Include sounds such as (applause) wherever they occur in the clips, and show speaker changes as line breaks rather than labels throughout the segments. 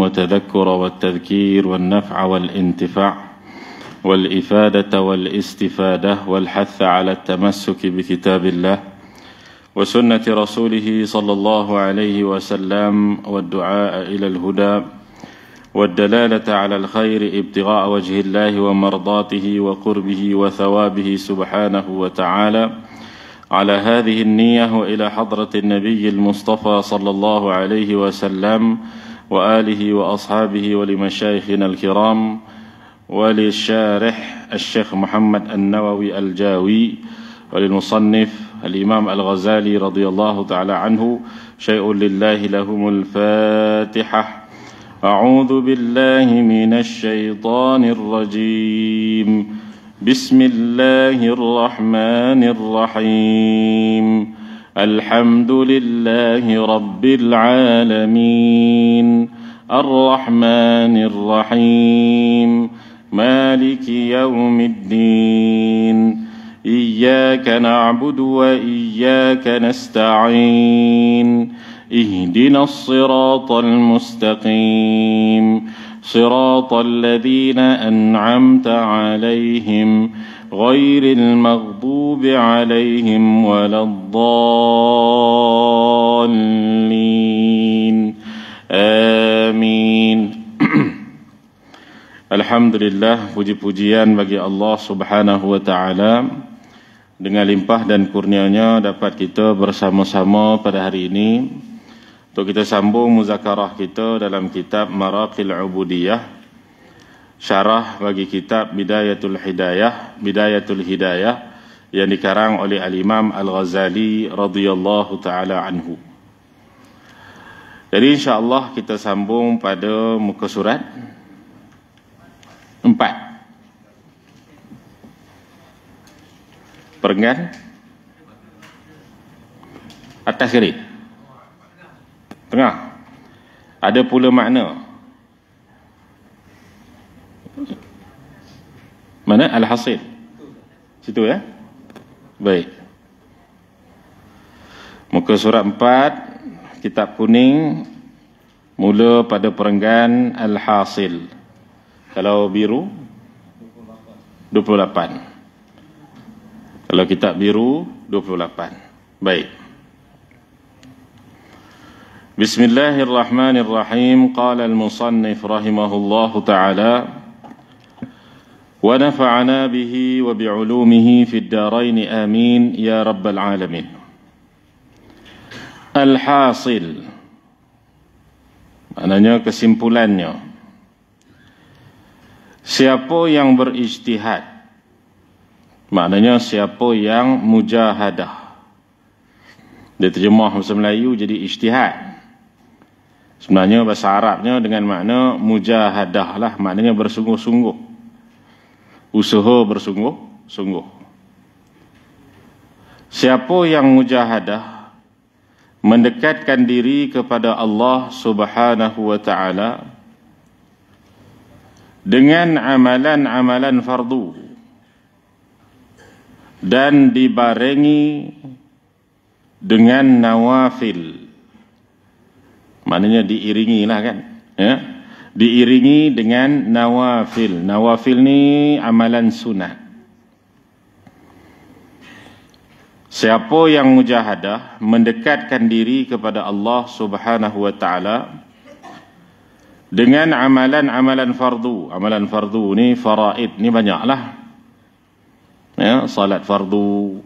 وتذكر والتذكير والنفع والانتفاع والإفادة والاستفادة والحث على التمسك بكتاب الله وسنة رسوله صلى الله عليه وسلم والدعاء إلى الهدى والدلالة على الخير ابتغاء وجه الله ومرضاته وقربه وثوابه سبحانه وتعالى على هذه النية وإلى حضرة النبي المصطفى صلى الله عليه وسلم وآله وأصحابه ولمشايخنا الكرام وللشارح الشيخ محمد النووي الجاوي وللمصنف الإمام الغزالي رضي الله تعالى عنه شيء لله لهم الفاتحة أعوذ بالله من الشيطان الرجيم بسم الله الرحمن الرحيم الحمد لله رب العالمين الرحمن الرحيم مالك يوم الدين اياك نعبد واياك نستعين اهدنا الصراط المستقيم صراط الذين أنعمت عليهم غير المغضوب عليهم ولا الضالين آمين الحمد لله puji pujian bagi Allah Subhanahu wa taala dengan limpah dan kurnianya dapat kita bersama-sama pada hari ini untuk kita sambung muzakarah kita dalam kitab Maraqil Ubudiyah Syarah bagi kitab Bidayatul Hidayah Bidayatul Hidayah Yang dikarang oleh Al-Imam Al-Ghazali radhiyallahu ta'ala anhu Jadi insyaAllah kita sambung pada muka surat Empat Perengan Atas kiri tengah. Ada pula makna. Mana al-hasil? Situ ya. Baik. Muka surat 4 kitab kuning mula pada perenggan al-hasil. Kalau biru 28. 28. Kalau kitab biru 28. Baik. بسم الله الرحمن الرحيم قال المصنف رحمه الله تعالى ونفعنا به وبعلومه في الدارين امين يا رب العالمين الحاصل maknanya kesimpulannya siapa yang berijtihad maknanya siapa yang mujahadah diterjemah bahasa Melayu jadi ijtihad Sebenarnya bahasa Arabnya dengan makna mujahadah lah, maknanya bersungguh-sungguh. Usaha bersungguh-sungguh. Siapa yang mujahadah mendekatkan diri kepada Allah Subhanahu wa taala dengan amalan-amalan fardu dan dibarengi dengan nawafil Maknanya diiringi lah kan. Ya? Diiringi dengan nawafil. Nawafil ni amalan sunat. Siapa yang mujahadah mendekatkan diri kepada Allah subhanahu wa ta'ala dengan amalan-amalan fardu. Amalan fardu ni faraid ni banyaklah. Ya, salat fardu,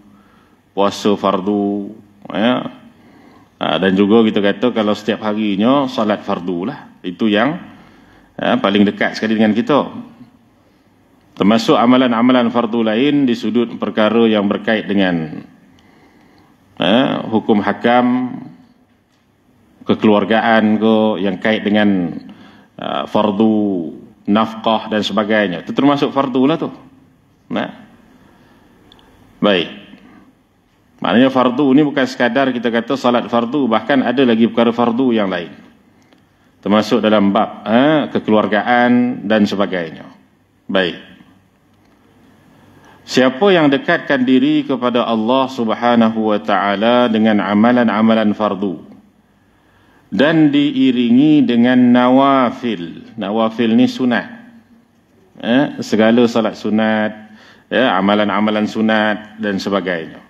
puasa fardu, ya, Ha, dan juga kita kata kalau setiap harinya salat fardu lah. Itu yang ha, paling dekat sekali dengan kita. Termasuk amalan-amalan fardu lain di sudut perkara yang berkait dengan ha, hukum hakam, kekeluargaan ke, yang kait dengan ha, fardu, nafkah dan sebagainya. Itu termasuk fardu lah tu. Nah. Baik. Maknanya fardu ini bukan sekadar kita kata salat fardu, bahkan ada lagi perkara fardu yang lain. Termasuk dalam bab ha, kekeluargaan dan sebagainya. Baik. Siapa yang dekatkan diri kepada Allah Subhanahu wa taala dengan amalan-amalan fardu dan diiringi dengan nawafil. Nawafil ni sunat. Eh, segala salat sunat, ya, amalan-amalan sunat dan sebagainya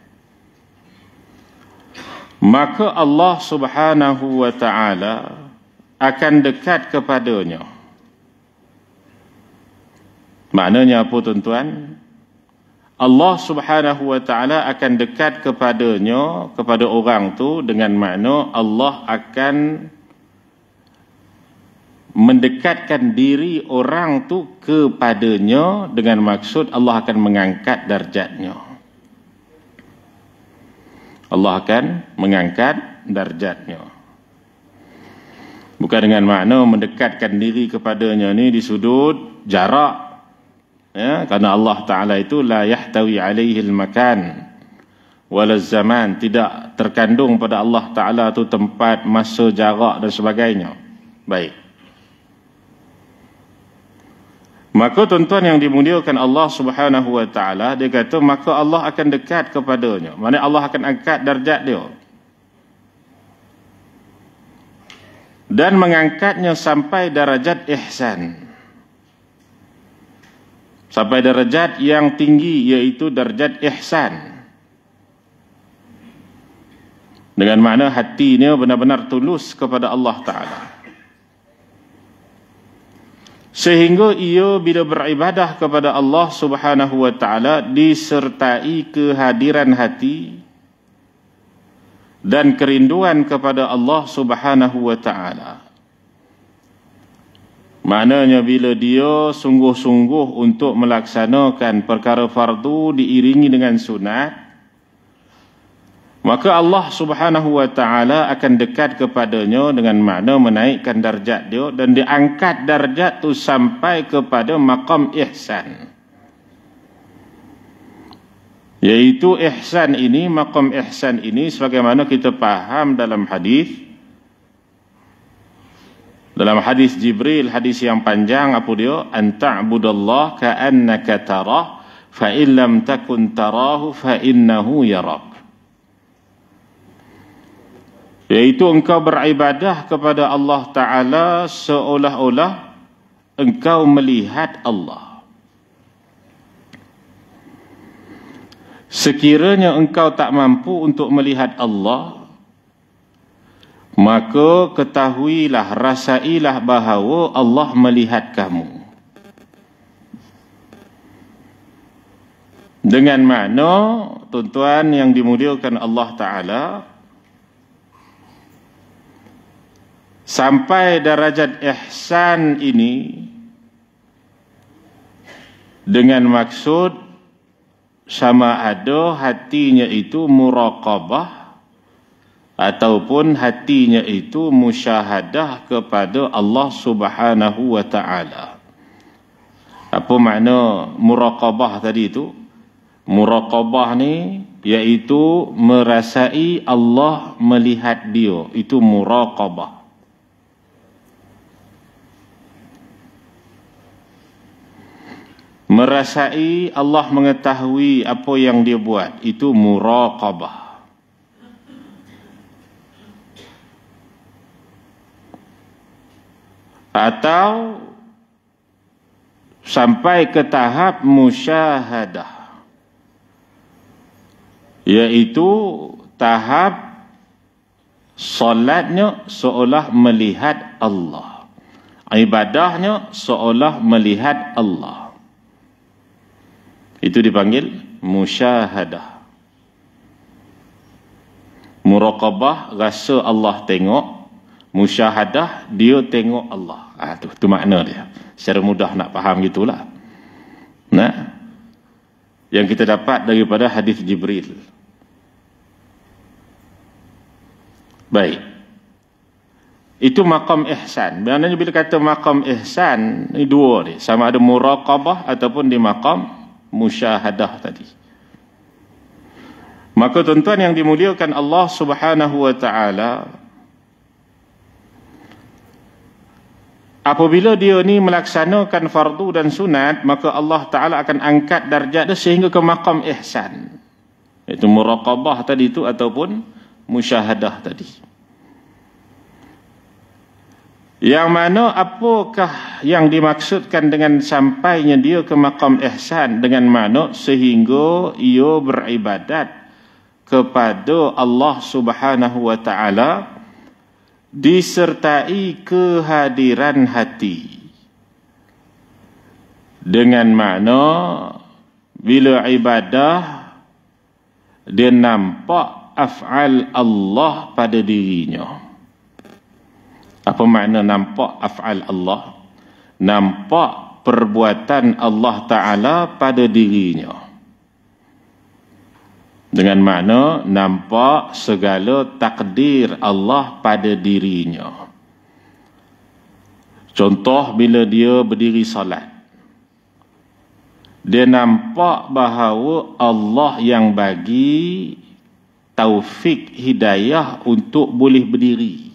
maka Allah Subhanahu wa taala akan dekat kepadanya. Maknanya apa tuan-tuan? Allah Subhanahu wa taala akan dekat kepadanya kepada orang tu dengan makna Allah akan mendekatkan diri orang tu kepadanya dengan maksud Allah akan mengangkat darjatnya. Allah akan mengangkat darjatnya. Bukan dengan makna mendekatkan diri kepadanya ni di sudut jarak. Ya, karena Allah Ta'ala itu la yahtawi alaihi al-makan wala zaman tidak terkandung pada Allah Ta'ala itu tempat, masa, jarak dan sebagainya. Baik. Maka tuan-tuan yang dimuliakan Allah Subhanahu wa taala dia kata maka Allah akan dekat kepadanya. Mana Allah akan angkat darjat dia. Dan mengangkatnya sampai darajat ihsan. Sampai darajat yang tinggi iaitu darjat ihsan. Dengan makna hatinya benar-benar tulus kepada Allah Ta'ala sehingga ia bila beribadah kepada Allah Subhanahu wa taala disertai kehadiran hati dan kerinduan kepada Allah Subhanahu wa taala maknanya bila dia sungguh-sungguh untuk melaksanakan perkara fardu diiringi dengan sunat Maka Allah subhanahu wa ta'ala akan dekat kepadanya dengan makna menaikkan darjat dia dan diangkat darjat tu sampai kepada maqam ihsan. Yaitu ihsan ini, maqam ihsan ini sebagaimana kita faham dalam hadis Dalam hadis Jibril, hadis yang panjang apa dia? Anta'budallah ka'annaka tarah fa'illam takun tarahu fa'innahu yarak. Yaitu engkau beribadah kepada Allah Ta'ala seolah-olah engkau melihat Allah. Sekiranya engkau tak mampu untuk melihat Allah, maka ketahuilah, rasailah bahawa Allah melihat kamu. Dengan makna, tuan-tuan yang dimuliakan Allah Ta'ala, sampai darajat ihsan ini dengan maksud sama ada hatinya itu muraqabah ataupun hatinya itu musyahadah kepada Allah Subhanahu wa taala. Apa makna muraqabah tadi itu? Muraqabah ni yaitu merasai Allah melihat dia. Itu muraqabah. merasai Allah mengetahui apa yang dia buat itu muraqabah atau sampai ke tahap musyahadah yaitu tahap solatnya seolah melihat Allah ibadahnya seolah melihat Allah itu dipanggil musyahadah. Muraqabah rasa Allah tengok, musyahadah dia tengok Allah. Ah tu, tu makna dia. Secara mudah nak faham gitulah. Nah. Yang kita dapat daripada hadis Jibril. Baik. Itu maqam ihsan. Maknanya bila kata makam ihsan, ni dua ni. Sama ada muraqabah ataupun di makam musyahadah tadi. Maka tuan-tuan yang dimuliakan Allah Subhanahu wa taala apabila dia ni melaksanakan fardu dan sunat maka Allah taala akan angkat darjat dia sehingga ke maqam ihsan. Itu muraqabah tadi itu ataupun musyahadah tadi. Yang mana apakah yang dimaksudkan dengan sampainya dia ke makam ihsan dengan mana sehingga ia beribadat kepada Allah Subhanahu wa taala disertai kehadiran hati. Dengan mana bila ibadah dia nampak af'al Allah pada dirinya. Apa makna nampak af'al Allah? Nampak perbuatan Allah Ta'ala pada dirinya. Dengan makna nampak segala takdir Allah pada dirinya. Contoh bila dia berdiri salat. Dia nampak bahawa Allah yang bagi taufik hidayah untuk boleh berdiri.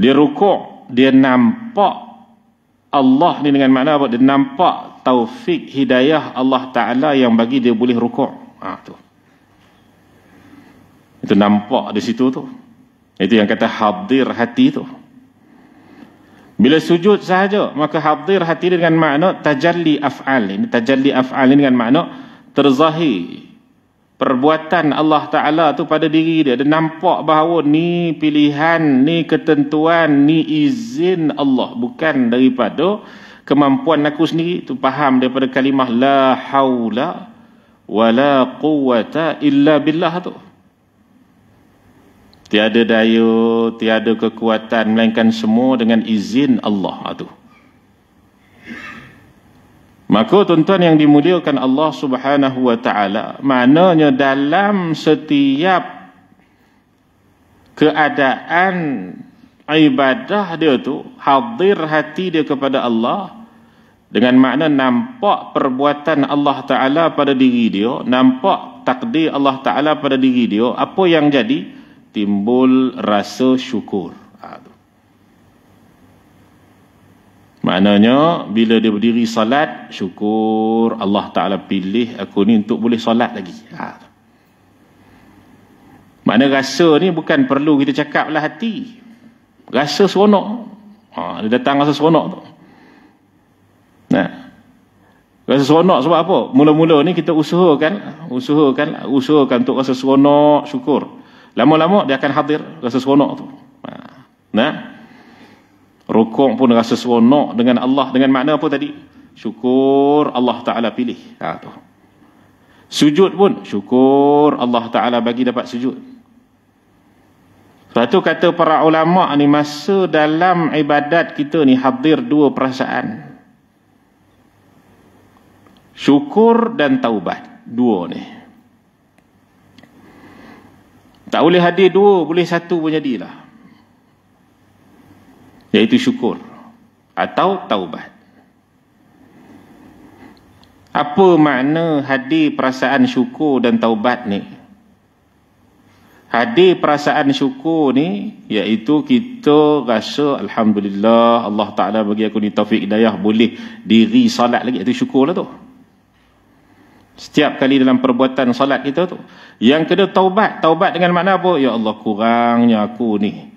Dia rukuk, dia nampak Allah ni dengan makna apa? Dia nampak taufik hidayah Allah Ta'ala yang bagi dia boleh rukuk. Ha, tu. Itu nampak di situ tu. Itu yang kata hadir hati tu. Bila sujud sahaja, maka hadir hati dengan makna tajalli af'al. Ini tajalli af'al ini dengan makna terzahir perbuatan Allah Ta'ala tu pada diri dia. Dia nampak bahawa ni pilihan, ni ketentuan, ni izin Allah. Bukan daripada kemampuan aku sendiri. itu faham daripada kalimah La hawla wa la quwata illa billah tu. Tiada daya, tiada kekuatan. Melainkan semua dengan izin Allah tu. Maka tuan-tuan yang dimuliakan Allah subhanahu wa ta'ala Maknanya dalam setiap keadaan ibadah dia tu Hadir hati dia kepada Allah Dengan makna nampak perbuatan Allah ta'ala pada diri dia Nampak takdir Allah ta'ala pada diri dia Apa yang jadi? Timbul rasa syukur Maknanya bila dia berdiri salat syukur Allah Taala pilih aku ni untuk boleh salat lagi. Ha. Mana rasa ni bukan perlu kita cakap lah hati. Rasa seronok. Ha dia datang rasa seronok tu. Nah. Rasa seronok sebab apa? Mula-mula ni kita usahakan, usahakan, usahakan untuk rasa seronok, syukur. Lama-lama dia akan hadir rasa seronok tu. Ha. nah. Rukuk pun rasa seronok dengan Allah. Dengan makna apa tadi? Syukur Allah Ta'ala pilih. Ha, tu. Sujud pun syukur Allah Ta'ala bagi dapat sujud. Sebab tu kata para ulama' ni masa dalam ibadat kita ni hadir dua perasaan. Syukur dan taubat. Dua ni. Tak boleh hadir dua, boleh satu pun jadilah yaitu syukur atau taubat. Apa makna hadir perasaan syukur dan taubat ni? Hadir perasaan syukur ni iaitu kita rasa Alhamdulillah Allah Ta'ala bagi aku ni taufik hidayah boleh diri salat lagi. Itu syukur lah tu. Setiap kali dalam perbuatan salat kita tu. Yang kedua taubat. Taubat dengan makna apa? Ya Allah kurangnya aku ni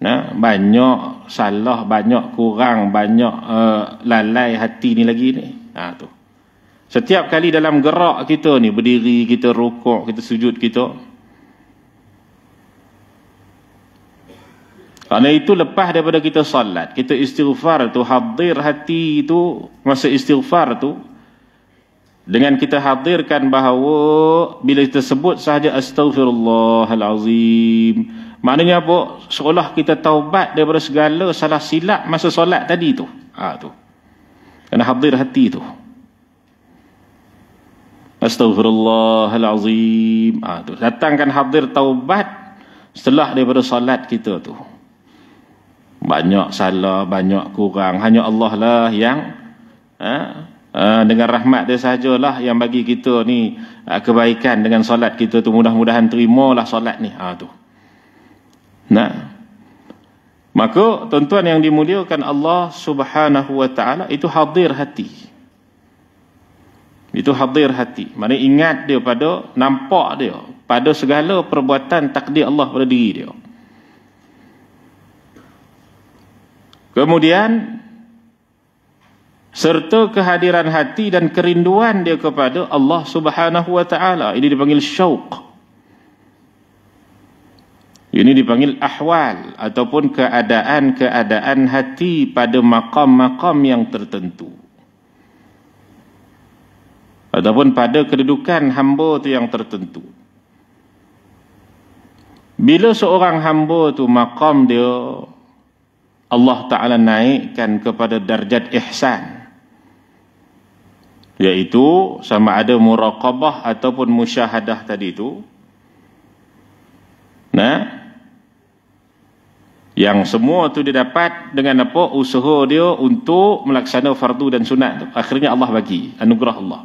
ya, banyak salah banyak kurang banyak uh, lalai hati ni lagi ni ha, tu setiap kali dalam gerak kita ni berdiri kita rukuk kita sujud kita Karena itu lepas daripada kita salat, kita istighfar tu hadir hati itu masa istighfar tu dengan kita hadirkan bahawa bila kita sebut sahaja astaghfirullahalazim Maknanya apa? Seolah kita taubat daripada segala salah silap masa solat tadi tu. Ha tu. Kena hadir hati tu. Astaghfirullahalazim. Ha tu. Datangkan hadir taubat setelah daripada solat kita tu. Banyak salah, banyak kurang. Hanya Allah lah yang ha, ha, dengan rahmat dia sajalah yang bagi kita ni ha, kebaikan dengan solat kita tu. Mudah-mudahan terimalah solat ni. Ha tu. Nah. Maka tuan-tuan yang dimuliakan Allah Subhanahu wa taala itu hadir hati. Itu hadir hati. Mana ingat dia pada nampak dia pada segala perbuatan takdir Allah pada diri dia. Kemudian serta kehadiran hati dan kerinduan dia kepada Allah Subhanahu wa taala. Ini dipanggil syauq. Ini dipanggil ahwal ataupun keadaan-keadaan hati pada makam-makam yang tertentu. Ataupun pada kedudukan hamba tu yang tertentu. Bila seorang hamba tu makam dia Allah Ta'ala naikkan kepada darjat ihsan. Iaitu sama ada muraqabah ataupun musyahadah tadi itu, Nah, yang semua tu dia dapat dengan apa usaha dia untuk melaksana fardu dan sunat tu. Akhirnya Allah bagi anugerah Allah.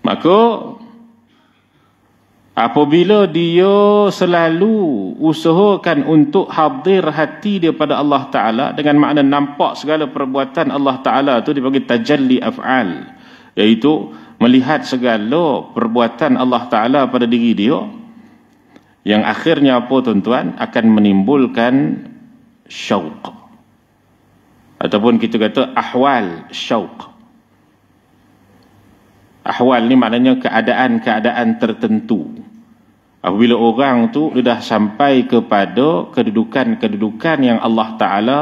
Maka apabila dia selalu usahakan untuk hadir hati dia pada Allah Taala dengan makna nampak segala perbuatan Allah Taala tu dipanggil tajalli af'al iaitu melihat segala perbuatan Allah Taala pada diri dia yang akhirnya apa tuan-tuan akan menimbulkan syauq ataupun kita kata ahwal syauq ahwal ni maknanya keadaan-keadaan tertentu apabila orang tu sudah sampai kepada kedudukan-kedudukan yang Allah Taala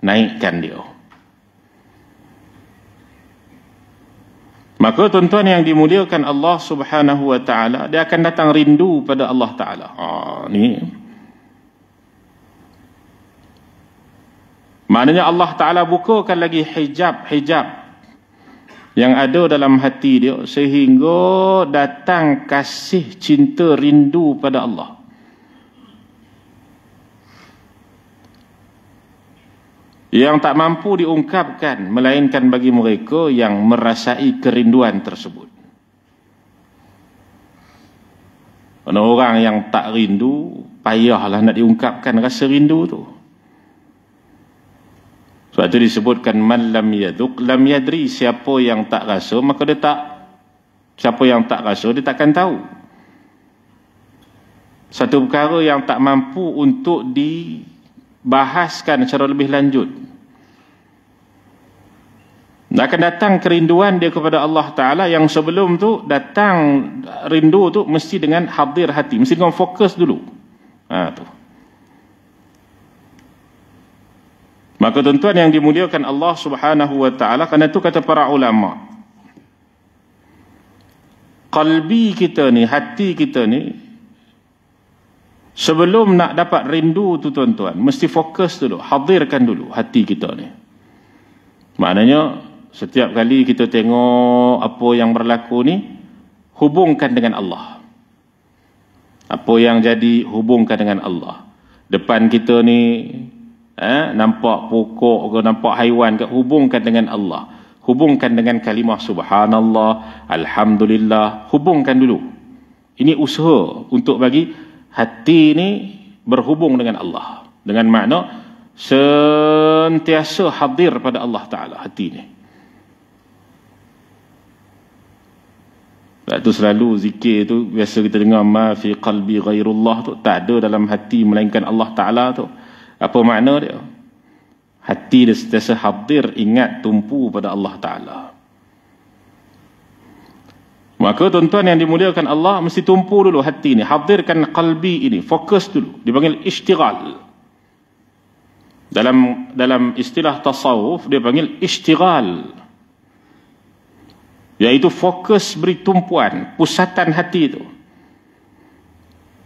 naikkan dia Maka tuan-tuan yang dimuliakan Allah Subhanahu wa taala, dia akan datang rindu pada Allah taala. Ha ni. Maknanya Allah taala bukakan lagi hijab-hijab yang ada dalam hati dia sehingga datang kasih cinta rindu pada Allah. yang tak mampu diungkapkan melainkan bagi mereka yang merasai kerinduan tersebut. Ada orang yang tak rindu, payahlah nak diungkapkan rasa rindu tu. Sebab itu disebutkan man lam yaduk lam yadri siapa yang tak rasa maka dia tak siapa yang tak rasa dia takkan tahu. Satu perkara yang tak mampu untuk di bahaskan secara lebih lanjut. Dan akan datang kerinduan dia kepada Allah Ta'ala yang sebelum tu datang rindu tu mesti dengan hadir hati. Mesti dengan fokus dulu. Ha, tu. Maka tuan-tuan yang dimuliakan Allah Subhanahu Wa Ta'ala kerana tu kata para ulama. qalbi kita ni, hati kita ni, Sebelum nak dapat rindu tu tuan-tuan, mesti fokus dulu, hadirkan dulu hati kita ni. Maknanya, setiap kali kita tengok apa yang berlaku ni, hubungkan dengan Allah. Apa yang jadi, hubungkan dengan Allah. Depan kita ni, eh, nampak pokok ke nampak haiwan ke, hubungkan dengan Allah. Hubungkan dengan kalimah Subhanallah, Alhamdulillah, hubungkan dulu. Ini usaha untuk bagi hati ini berhubung dengan Allah. Dengan makna sentiasa hadir pada Allah Ta'ala hati ini. Sebab tu selalu zikir itu biasa kita dengar ma fi qalbi ghairullah tu tak ada dalam hati melainkan Allah Ta'ala tu. Apa makna dia? Hati dia sentiasa hadir ingat tumpu pada Allah Ta'ala. Maka tuan-tuan yang dimuliakan Allah mesti tumpu dulu hati ini, hadirkan kalbi ini, fokus dulu. Dipanggil istighal. Dalam dalam istilah tasawuf dia panggil istighal. Yaitu fokus beri tumpuan, pusatan hati itu.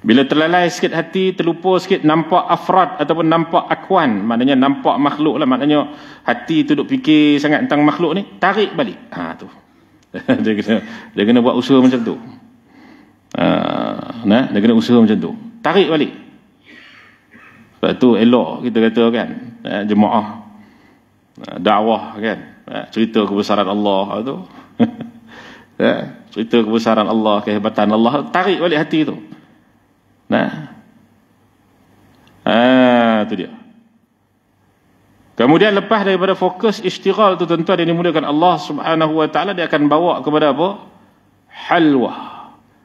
Bila terlalai sikit hati, terlupa sikit, nampak afrad ataupun nampak akuan. Maknanya nampak makhluk lah. Maknanya hati itu duduk fikir sangat tentang makhluk ni. Tarik balik. Ha, tu. (laughs) dia kena dia kena buat usaha macam tu. Ha, nah, dia kena usaha macam tu. Tarik balik. Sebab tu elok kita kata kan, eh, jemaah eh, dakwah kan. Eh, cerita kebesaran Allah tu. ya, (laughs) cerita kebesaran Allah, kehebatan Allah, tarik balik hati tu. Nah. Ah, ha, tu dia. Kemudian lepas daripada fokus istighal tu tentu ada yang dimudahkan Allah Subhanahu wa taala dia akan bawa kepada apa? Halwa.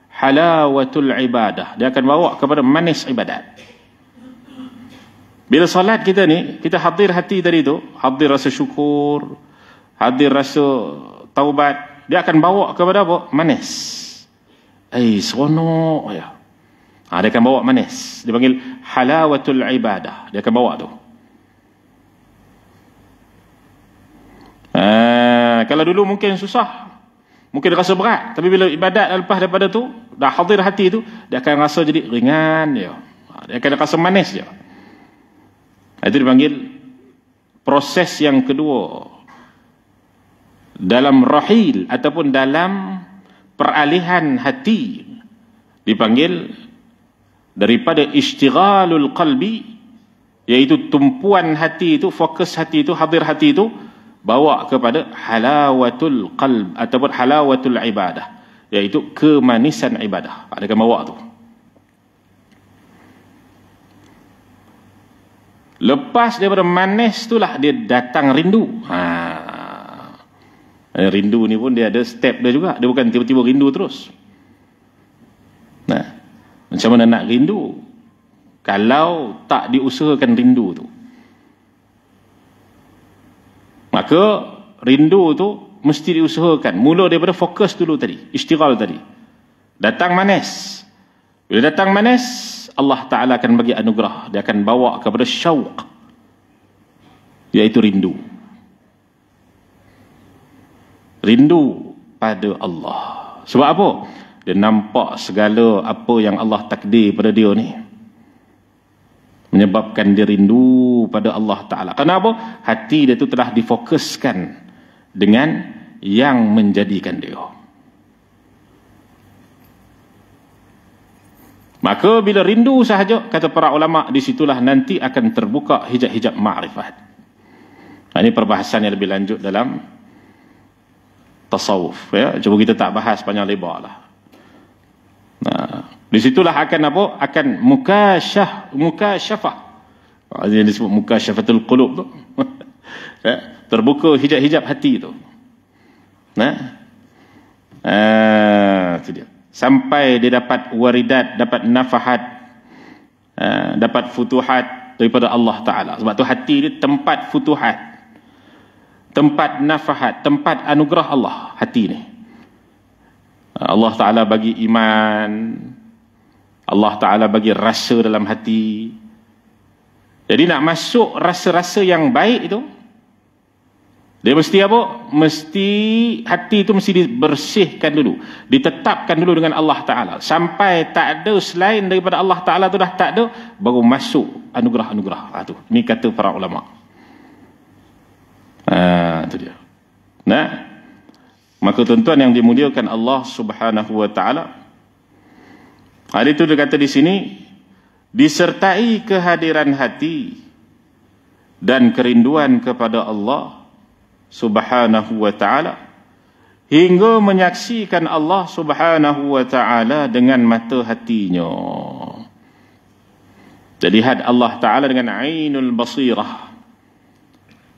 Halawatul ibadah. Dia akan bawa kepada manis ibadat. Bila salat kita ni, kita hadir hati tadi tu, hadir rasa syukur, hadir rasa taubat, dia akan bawa kepada apa? Manis. Eh, seronok ya. Ha, dia akan bawa manis. Dia halawatul ibadah. Dia akan bawa tu. kalau dulu mungkin susah. Mungkin rasa berat. Tapi bila ibadat lepas daripada tu, dah hadir hati tu, dia akan rasa jadi ringan ya, Dia akan rasa manis ya. Itu dipanggil proses yang kedua. Dalam rahil ataupun dalam peralihan hati. Dipanggil daripada istighalul qalbi yaitu tumpuan hati itu fokus hati itu hadir hati itu bawa kepada halawatul qalb ataupun halawatul ibadah iaitu kemanisan ibadah ada kan bawa tu lepas daripada manis lah dia datang rindu ha. Eh, rindu ni pun dia ada step dia juga dia bukan tiba-tiba rindu terus nah macam mana nak rindu kalau tak diusahakan rindu tu Maka rindu tu mesti diusahakan. Mula daripada fokus dulu tadi. Istighal tadi. Datang manis. Bila datang manis, Allah Ta'ala akan bagi anugerah. Dia akan bawa kepada syauq. Iaitu rindu. Rindu pada Allah. Sebab apa? Dia nampak segala apa yang Allah takdir pada dia ni menyebabkan dia rindu pada Allah Ta'ala. Kenapa? Hati dia itu telah difokuskan dengan yang menjadikan dia. Maka bila rindu sahaja, kata para ulama, disitulah nanti akan terbuka hijab-hijab ma'rifat. Ini perbahasan yang lebih lanjut dalam tasawuf. Ya. Cuba kita tak bahas panjang lebar lah. Nah, di situlah akan apa? Akan mukasyah, mukasyafah. Ah, yang disebut mukasyafatul qulub tu. (laughs) Eh, terbuka hijab-hijab hati tu. Nah. Ah, tu dia. Sampai dia dapat waridat, dapat nafahat, ah, dapat futuhat daripada Allah Ta'ala. Sebab tu hati dia tempat futuhat. Tempat nafahat, tempat anugerah Allah, hati ni. Ah, Allah Ta'ala bagi iman, Allah Ta'ala bagi rasa dalam hati. Jadi nak masuk rasa-rasa yang baik itu, dia mesti apa? Mesti hati itu mesti dibersihkan dulu. Ditetapkan dulu dengan Allah Ta'ala. Sampai tak ada selain daripada Allah Ta'ala itu dah tak ada, baru masuk anugerah-anugerah. Ha, tu. Ini kata para ulama. Ha, ah, itu dia. Nah, maka tuan-tuan yang dimuliakan Allah Subhanahu Wa Ta'ala, Hari itu dia di sini, disertai kehadiran hati dan kerinduan kepada Allah subhanahu wa ta'ala hingga menyaksikan Allah subhanahu wa ta'ala dengan mata hatinya. Dia lihat Allah ta'ala dengan ainul basirah.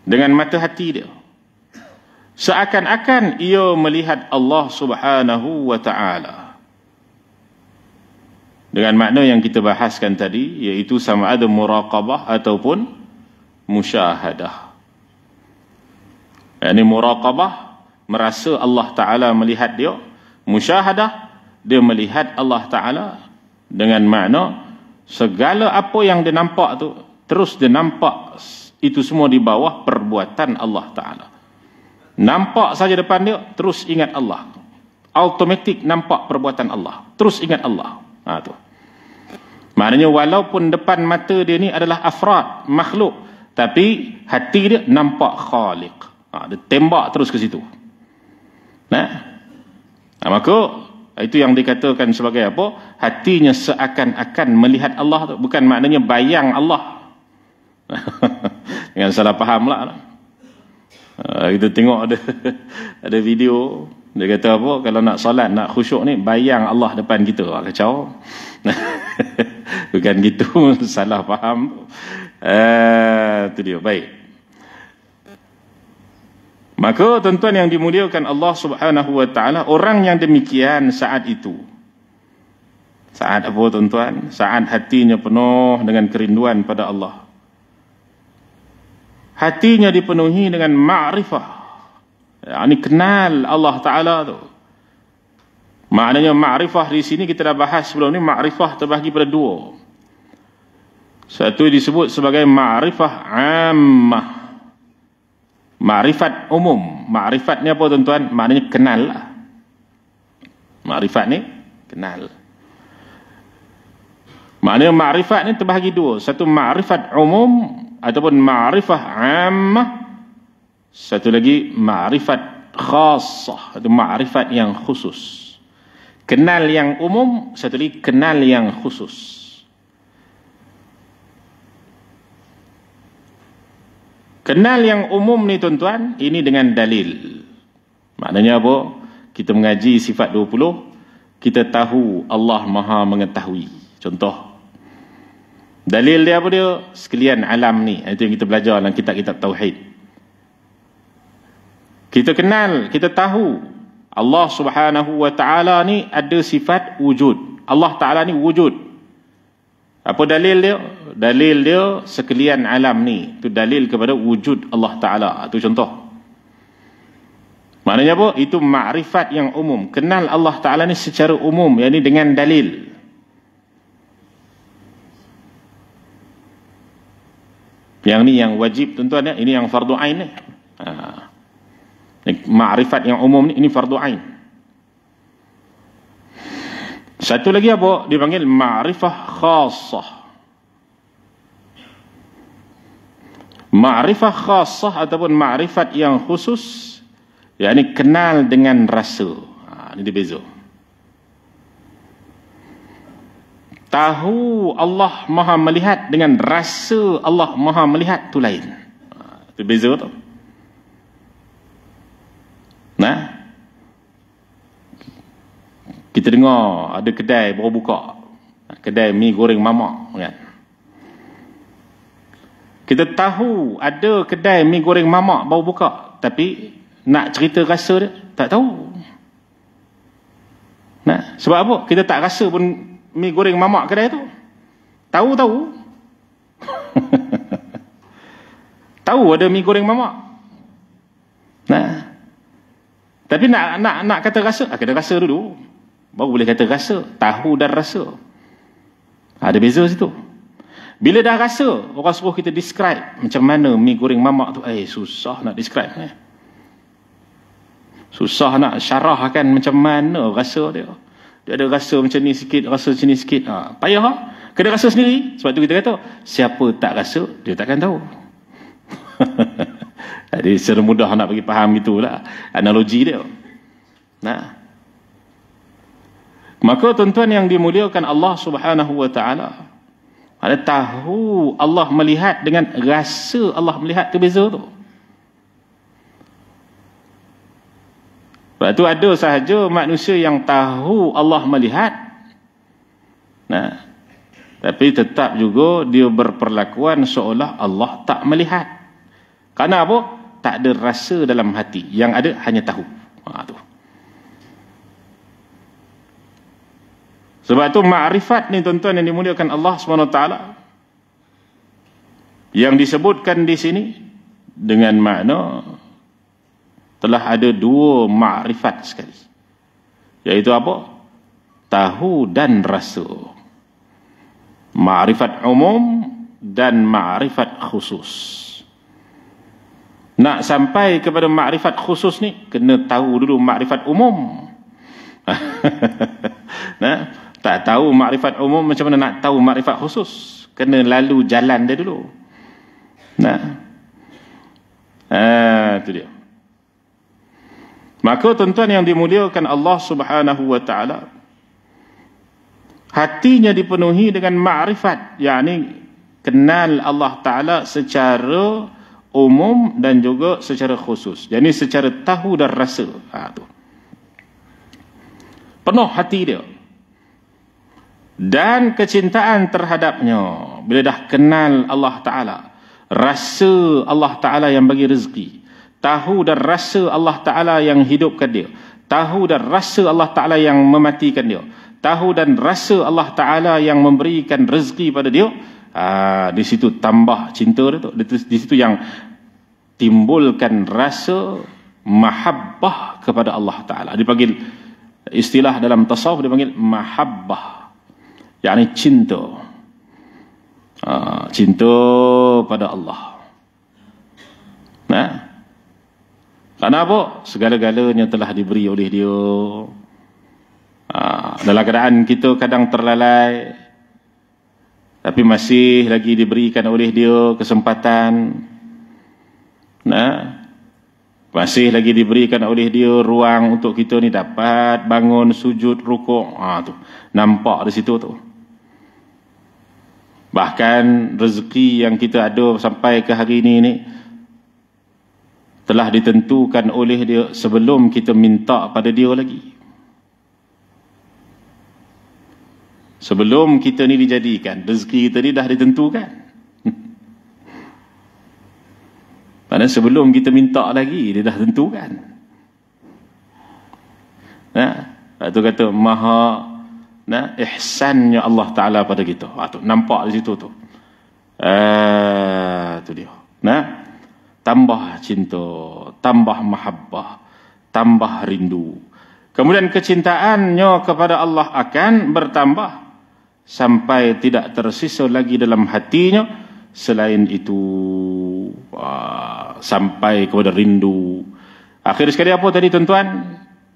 Dengan mata hati dia. Seakan-akan ia melihat Allah subhanahu wa ta'ala. Dengan makna yang kita bahaskan tadi iaitu sama ada muraqabah ataupun musyahadah. Ini yani muraqabah merasa Allah Taala melihat dia, musyahadah dia melihat Allah Taala dengan makna segala apa yang dia nampak tu terus dia nampak itu semua di bawah perbuatan Allah Taala. Nampak saja depan dia terus ingat Allah. Automatik nampak perbuatan Allah, terus ingat Allah. Ha, tu. Maknanya walaupun depan mata dia ni adalah afrad, makhluk. Tapi hati dia nampak khaliq. Ha, dia tembak terus ke situ. Nah, ha, Maka itu yang dikatakan sebagai apa? Hatinya seakan-akan melihat Allah tu. Bukan maknanya bayang Allah. Dengan (laughs) salah faham lah. Ha, kita tengok ada, (laughs) Ada video. Dia kata apa? Kalau nak solat, nak khusyuk ni, bayang Allah depan kita. Kacau. (laughs) Bukan gitu. (laughs) Salah faham. Itu eh, uh, dia. Baik. Maka tuan-tuan yang dimuliakan Allah subhanahu wa ta'ala, orang yang demikian saat itu. Saat apa tuan-tuan? Saat hatinya penuh dengan kerinduan pada Allah. Hatinya dipenuhi dengan ma'rifah. Ya, ini kenal Allah Ta'ala tu. Maknanya ma'rifah di sini kita dah bahas sebelum ni ma'rifah terbahagi pada dua. Satu disebut sebagai ma'rifah ammah. Ma'rifat umum. Ma'rifat ni apa tuan-tuan? Maknanya kenal lah. Ma'rifat ni kenal. Maknanya ma'rifat ni terbahagi dua. Satu ma'rifat umum ataupun ma'rifah ammah. Satu lagi ma'rifat khasah, itu ma'rifat yang khusus. Kenal yang umum, satu lagi kenal yang khusus. Kenal yang umum ni tuan-tuan, ini dengan dalil. Maknanya apa? Kita mengaji sifat 20, kita tahu Allah Maha mengetahui. Contoh Dalil dia apa dia? Sekalian alam ni. Itu yang kita belajar dalam kitab-kitab Tauhid. Kita kenal, kita tahu Allah Subhanahu Wa Taala ni ada sifat wujud. Allah Taala ni wujud. Apa dalil dia? Dalil dia sekalian alam ni. Itu dalil kepada wujud Allah Taala. Itu contoh. Maknanya apa? Itu makrifat yang umum. Kenal Allah Taala ni secara umum, yakni dengan dalil. Yang ni yang wajib tuan-tuan ya. Ini yang fardu ain ni. Ha. Ma'rifat yang umum ni, ini fardu ain. Satu lagi apa? Dipanggil ma'rifah khasah. Ma'rifah khasah ataupun ma'rifat yang khusus, yang ini kenal dengan rasul. Ha, ini dia beza. Tahu Allah maha melihat dengan rasa Allah maha melihat tu lain. Ha, itu beza tu. Nah. Kita dengar ada kedai baru buka. Kedai mi goreng mamak kan. Kita tahu ada kedai mi goreng mamak baru buka tapi nak cerita rasa dia tak tahu. Nah, sebab apa? Kita tak rasa pun mi goreng mamak kedai tu. Tahu-tahu. (laughs) tahu ada mi goreng mamak. Nah. Tapi nak nak nak kata rasa, ah, kena rasa dulu. Baru boleh kata rasa, tahu dan rasa. Ah, ada beza situ. Bila dah rasa, orang suruh kita describe macam mana mi goreng mamak tu. Eh, susah nak describe. Eh. Susah nak syarahkan macam mana rasa dia. Dia ada rasa macam ni sikit, rasa macam ni sikit. Ha, payah lah. Ha? Kena rasa sendiri. Sebab tu kita kata, siapa tak rasa, dia takkan tahu. (laughs) Jadi secara mudah nak bagi faham itulah analogi dia. Nah. Maka tuan-tuan yang dimuliakan Allah Subhanahu wa taala. Ada tahu Allah melihat dengan rasa Allah melihat tu beza tu. Sebab ada sahaja manusia yang tahu Allah melihat. Nah. Tapi tetap juga dia berperlakuan seolah Allah tak melihat. Kenapa? apa? tak ada rasa dalam hati yang ada hanya tahu ha, tu. sebab tu ma'rifat ni tuan-tuan yang dimuliakan Allah SWT yang disebutkan di sini dengan makna telah ada dua ma'rifat sekali iaitu apa? tahu dan rasa ma'rifat umum dan ma'rifat khusus nak sampai kepada makrifat khusus ni kena tahu dulu makrifat umum. (laughs) nah, tak tahu makrifat umum macam mana nak tahu makrifat khusus? Kena lalu jalan dia dulu. Nah. Ah, tu dia. Maka tuan-tuan yang dimuliakan Allah Subhanahu wa taala hatinya dipenuhi dengan makrifat, yakni kenal Allah taala secara umum dan juga secara khusus. Jadi secara tahu dan rasa. Ha, tu. Penuh hati dia. Dan kecintaan terhadapnya. Bila dah kenal Allah Ta'ala. Rasa Allah Ta'ala yang bagi rezeki. Tahu dan rasa Allah Ta'ala yang hidupkan dia. Tahu dan rasa Allah Ta'ala yang mematikan dia. Tahu dan rasa Allah Ta'ala yang memberikan rezeki pada dia. Ah, di situ tambah cinta dia tu. Di situ yang timbulkan rasa mahabbah kepada Allah Ta'ala. Dipanggil istilah dalam tasawuf dipanggil mahabbah. Yang ini cinta. Aa, ah, cinta pada Allah. Nah, karena apa? Segala-galanya telah diberi oleh dia. Aa, ah, dalam keadaan kita kadang terlalai, tapi masih lagi diberikan oleh dia kesempatan nah masih lagi diberikan oleh dia ruang untuk kita ni dapat bangun sujud rukuk ha tu nampak di situ tu bahkan rezeki yang kita ada sampai ke hari ini ni telah ditentukan oleh dia sebelum kita minta pada dia lagi Sebelum kita ni dijadikan, rezeki kita ni dah ditentukan. Pada (laughs) sebelum kita minta lagi, dia dah tentukan. Nah, waktu kata maha nah ihsannya Allah Taala pada kita. Ah tu nampak di situ tu. Ah tu dia. Nah, tambah cinta, tambah mahabbah, tambah rindu. Kemudian kecintaannya kepada Allah akan bertambah sampai tidak tersisa lagi dalam hatinya selain itu ah, sampai kepada rindu akhir sekali apa tadi tuan-tuan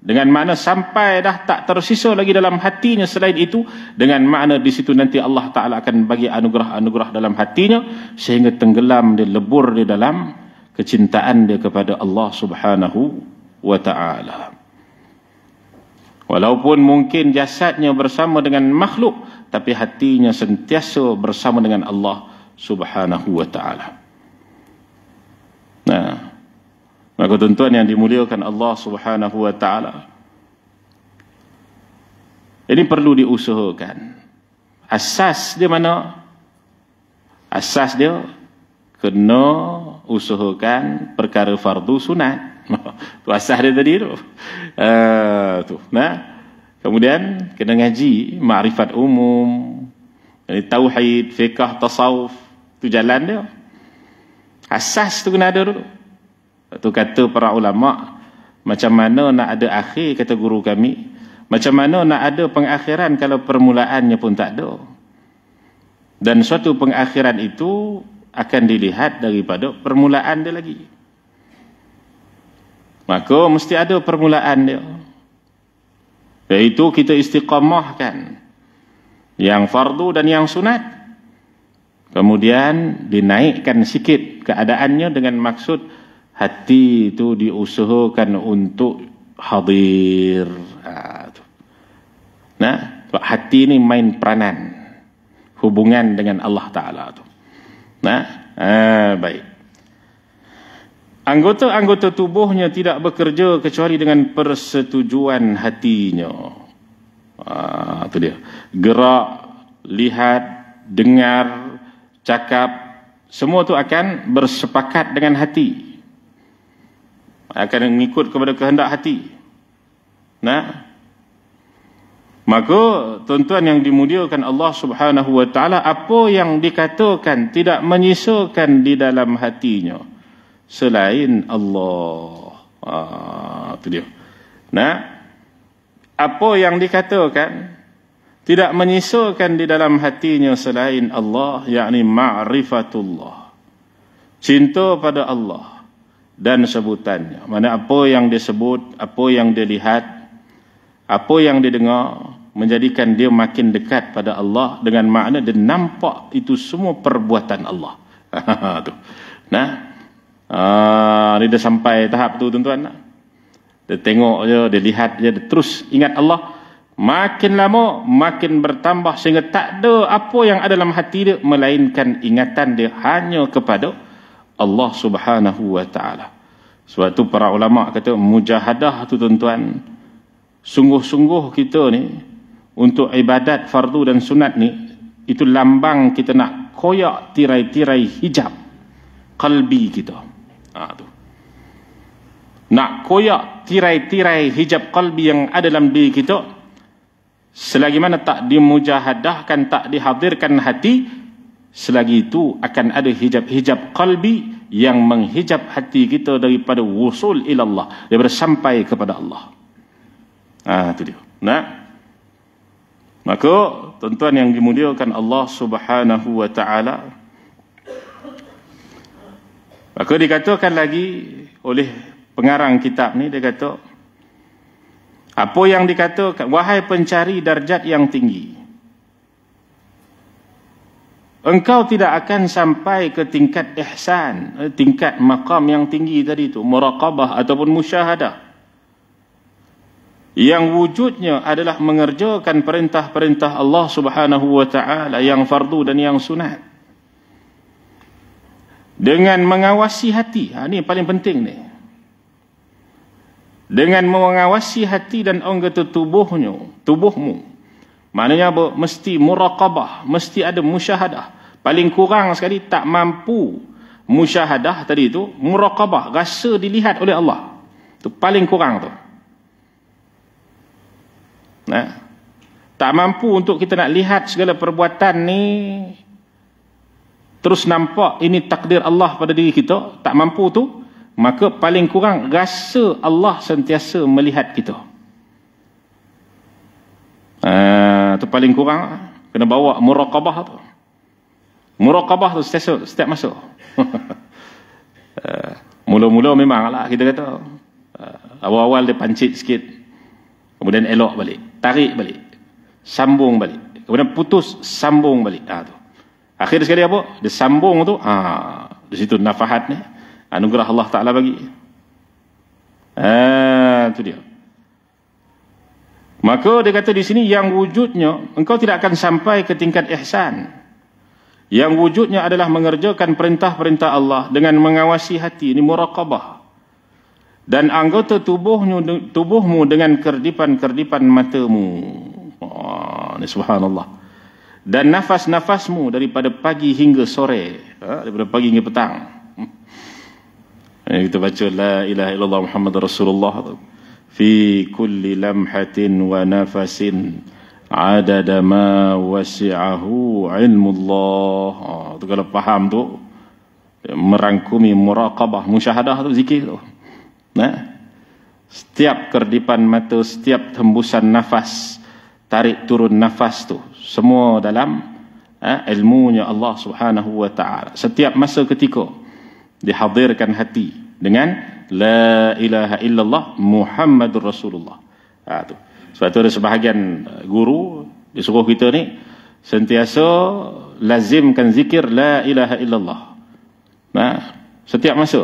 dengan mana sampai dah tak tersisa lagi dalam hatinya selain itu dengan mana di situ nanti Allah Taala akan bagi anugerah-anugerah dalam hatinya sehingga tenggelam dia lebur di dalam kecintaan dia kepada Allah Subhanahu wa taala walaupun mungkin jasadnya bersama dengan makhluk tapi hatinya sentiasa bersama dengan Allah Subhanahu wa taala. Nah. Maka tuan-tuan yang dimuliakan Allah Subhanahu wa taala. Ini perlu diusahakan. Asas dia mana? Asas dia kena usahakan perkara fardu sunat. (laughs) tu asas dia tadi tu. Ah uh, tu. Nah. Kemudian kena ngaji makrifat umum, jadi eh, tauhid, fikah, tasawuf tu jalan dia. Asas tu kena ada dulu. Tu kata para ulama, macam mana nak ada akhir kata guru kami? Macam mana nak ada pengakhiran kalau permulaannya pun tak ada? Dan suatu pengakhiran itu akan dilihat daripada permulaan dia lagi. Maka mesti ada permulaan dia yaitu kita istiqamahkan yang fardu dan yang sunat kemudian dinaikkan sikit keadaannya dengan maksud hati itu diusahakan untuk hadir ha, nah hati ini main peranan hubungan dengan Allah taala nah ha, baik Anggota-anggota tubuhnya tidak bekerja kecuali dengan persetujuan hatinya. Ah, itu dia. Gerak, lihat, dengar, cakap, semua itu akan bersepakat dengan hati. Akan mengikut kepada kehendak hati. Nah. Maka tuan-tuan yang dimuliakan Allah Subhanahu wa taala, apa yang dikatakan tidak menyisakan di dalam hatinya selain Allah. Ah, ha, itu dia. Nah, apa yang dikatakan tidak menyisakan di dalam hatinya selain Allah, yakni ma'rifatullah. Cinta pada Allah dan sebutannya. Mana apa yang disebut, apa yang dilihat, apa yang didengar menjadikan dia makin dekat pada Allah dengan makna dia nampak itu semua perbuatan Allah. (laughs) Ha, nah, Ah, dia dah sampai tahap tu tuan-tuan. Dia tengok je, dia lihat je, dia terus ingat Allah. Makin lama, makin bertambah sehingga tak ada apa yang ada dalam hati dia melainkan ingatan dia hanya kepada Allah Subhanahu Wa Taala. Sebab tu para ulama kata mujahadah tu tuan-tuan. Sungguh-sungguh kita ni untuk ibadat fardu dan sunat ni itu lambang kita nak koyak tirai-tirai hijab kalbi kita. Ha, tu. Nak koyak tirai-tirai hijab kalbi yang ada dalam diri kita. Selagi mana tak dimujahadahkan, tak dihadirkan hati. Selagi itu akan ada hijab-hijab kalbi yang menghijab hati kita daripada wusul ilallah. Daripada sampai kepada Allah. Ah ha, itu dia. Nak? Maka tuan-tuan yang dimuliakan Allah subhanahu wa ta'ala. Maka dikatakan lagi oleh pengarang kitab ni dia kata apa yang dikatakan wahai pencari darjat yang tinggi engkau tidak akan sampai ke tingkat ihsan eh, tingkat maqam yang tinggi tadi tu muraqabah ataupun musyahadah yang wujudnya adalah mengerjakan perintah-perintah Allah Subhanahu wa taala yang fardu dan yang sunat dengan mengawasi hati. Ha, ini paling penting ni. Dengan mengawasi hati dan anggota tubuhnya, tubuhmu. Maknanya apa? Mesti muraqabah. Mesti ada musyahadah. Paling kurang sekali tak mampu musyahadah tadi itu. Muraqabah. Rasa dilihat oleh Allah. Tu paling kurang tu. Nah, tak mampu untuk kita nak lihat segala perbuatan ni terus nampak ini takdir Allah pada diri kita, tak mampu tu, maka paling kurang rasa Allah sentiasa melihat kita. Itu ah, uh, paling kurang, kena bawa muraqabah tu. Muraqabah tu sentiasa, setiap masa. (laughs) Ah, mula-mula uh, memang lah kita kata. Ah, awal-awal uh, dia pancit sikit. Kemudian elok balik. Tarik balik. Sambung balik. Kemudian putus, sambung balik. Ha, tu. Akhir sekali apa? Dia sambung tu. Ha, di situ nafahat ni. Anugerah Allah Ta'ala bagi. Ha, tu dia. Maka dia kata di sini yang wujudnya engkau tidak akan sampai ke tingkat ihsan. Yang wujudnya adalah mengerjakan perintah-perintah Allah dengan mengawasi hati. Ini muraqabah. Dan anggota tubuhnya, tubuhmu dengan kerdipan-kerdipan matamu. Oh, ini subhanallah dan nafas-nafasmu daripada pagi hingga sore ha, daripada pagi hingga petang hmm. eh, kita baca la ilaha illallah muhammad rasulullah fi kulli lamhatin wa nafasin adada ma wasi'ahu ilmullah itu ha, kalau faham tu merangkumi muraqabah musyahadah tu zikir tu nah setiap kerdipan mata setiap hembusan nafas tarik turun nafas tu semua dalam eh, ilmunya Allah Subhanahu wa taala setiap masa ketika dihadirkan hati dengan la ilaha illallah muhammadur rasulullah ha tu sebab tu ada sebahagian eh, guru disuruh kita ni sentiasa lazimkan zikir la ilaha illallah nah ha? setiap masa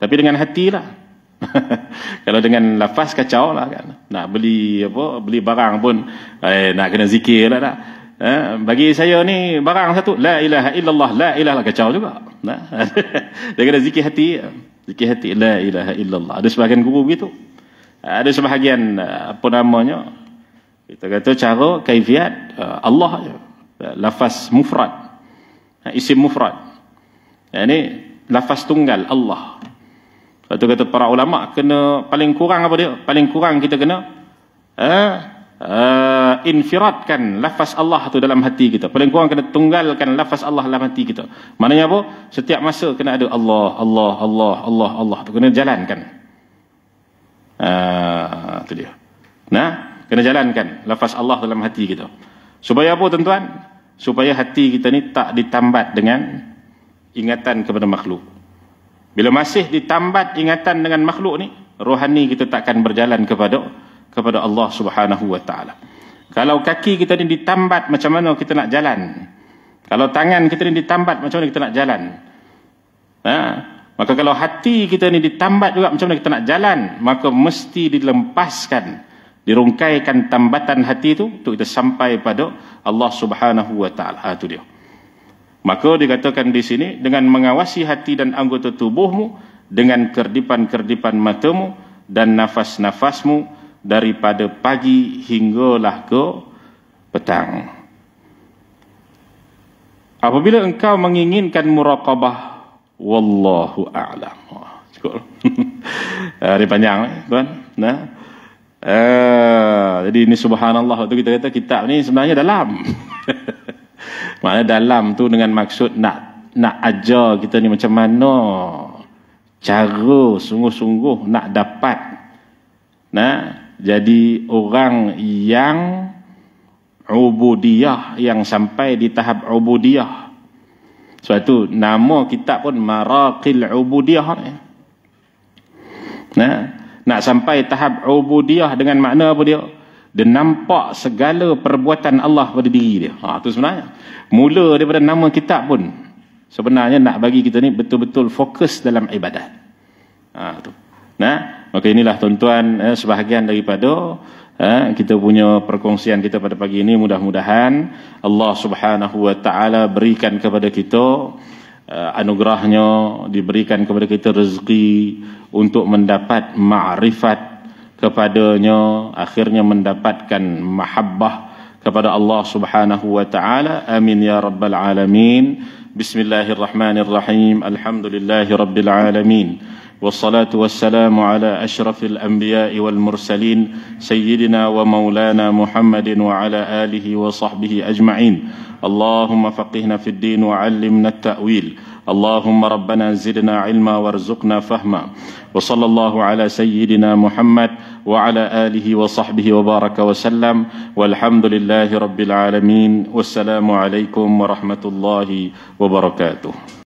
tapi dengan hatilah (laughs) kalau dengan lafaz kacau lah kan. Nak beli apa, beli barang pun eh, nak kena zikir lah tak. Eh, bagi saya ni barang satu, la ilaha illallah, la ilaha lah kacau juga. Nah. (laughs) Dia kena zikir hati. Zikir hati, la ilaha illallah. Ada sebahagian guru begitu. Ada sebahagian eh, apa namanya. Kita kata cara kaifiat eh, Allah je. Lafaz mufrad. Eh, isim mufrad. Ini yani, lafaz tunggal Allah. Kata kata para ulama kena paling kurang apa dia? Paling kurang kita kena eh uh, infiratkan lafaz Allah tu dalam hati kita. Paling kurang kena tunggalkan lafaz Allah dalam hati kita. Maknanya apa? Setiap masa kena ada Allah, Allah, Allah, Allah, Allah. Tu kena jalankan. Ah, uh, dia. Nah, kena jalankan lafaz Allah dalam hati kita. Supaya apa tuan-tuan? Supaya hati kita ni tak ditambat dengan ingatan kepada makhluk. Bila masih ditambat ingatan dengan makhluk ni, rohani kita takkan berjalan kepada kepada Allah Subhanahu wa taala. Kalau kaki kita ni ditambat macam mana kita nak jalan? Kalau tangan kita ni ditambat macam mana kita nak jalan? Ha? Maka kalau hati kita ni ditambat juga macam mana kita nak jalan? Maka mesti dilempaskan, dirungkaikan tambatan hati itu untuk kita sampai pada Allah Subhanahu wa taala. Ha, itu dia. Maka dikatakan di sini dengan mengawasi hati dan anggota tubuhmu dengan kerdipan-kerdipan matamu dan nafas-nafasmu daripada pagi hinggalah ke petang. Apabila engkau menginginkan muraqabah, wallahu a'lam. Cukup. (laughs) Eh, hari panjang kan? Nah. Eh, jadi ini subhanallah waktu kita kata kitab ni sebenarnya dalam. (laughs) Maknanya dalam tu dengan maksud nak nak ajar kita ni macam mana cara sungguh-sungguh nak dapat nah jadi orang yang ubudiyah yang sampai di tahap ubudiyah sebab tu nama kitab pun maraqil ubudiyah ni nah nak sampai tahap ubudiyah dengan makna apa dia dia nampak segala perbuatan Allah pada diri dia. Ha, itu sebenarnya. Mula daripada nama kitab pun. Sebenarnya nak bagi kita ni betul-betul fokus dalam ibadat. Ha, tu. Nah, maka inilah tuan-tuan eh, sebahagian daripada eh, kita punya perkongsian kita pada pagi ini. Mudah-mudahan Allah subhanahu wa ta'ala berikan kepada kita eh, anugerahnya, diberikan kepada kita rezeki untuk mendapat ma'rifat kepadanya akhirnya mendapatkan mahabbah kepada Allah Subhanahu wa taala amin ya rabbal alamin bismillahirrahmanirrahim alhamdulillahirabbil alamin والصلاة والسلام على أشرف الأنبياء والمرسلين سيدنا ومولانا محمد وعلى آله وصحبه أجمعين اللهم فقهنا في الدين وعلمنا التأويل اللهم ربنا زدنا علما وارزقنا فهما وصلى الله على سيدنا محمد وعلى آله وصحبه وبارك وسلم والحمد لله رب العالمين والسلام عليكم ورحمة الله وبركاته